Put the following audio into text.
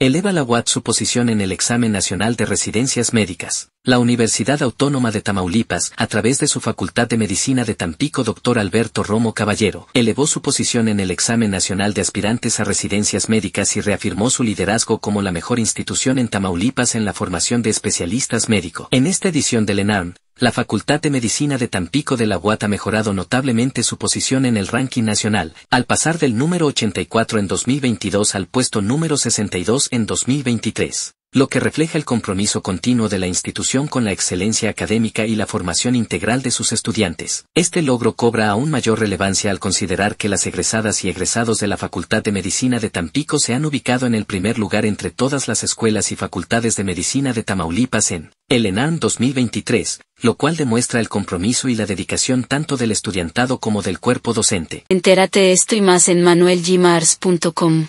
Eleva la UAT su posición en el Examen Nacional de Residencias Médicas. La Universidad Autónoma de Tamaulipas, a través de su Facultad de Medicina de Tampico, doctor Alberto Romo Caballero, elevó su posición en el Examen Nacional de Aspirantes a Residencias Médicas y reafirmó su liderazgo como la mejor institución en Tamaulipas en la formación de especialistas médicos. En esta edición del ENARM, la Facultad de Medicina de Tampico de la UAT ha mejorado notablemente su posición en el ranking nacional, al pasar del número 84 en 2022 al puesto número 62 en 2023 lo que refleja el compromiso continuo de la institución con la excelencia académica y la formación integral de sus estudiantes. Este logro cobra aún mayor relevancia al considerar que las egresadas y egresados de la Facultad de Medicina de Tampico se han ubicado en el primer lugar entre todas las escuelas y facultades de medicina de Tamaulipas en el ENAM 2023, lo cual demuestra el compromiso y la dedicación tanto del estudiantado como del cuerpo docente. Entérate esto y más en manuelgimars.com.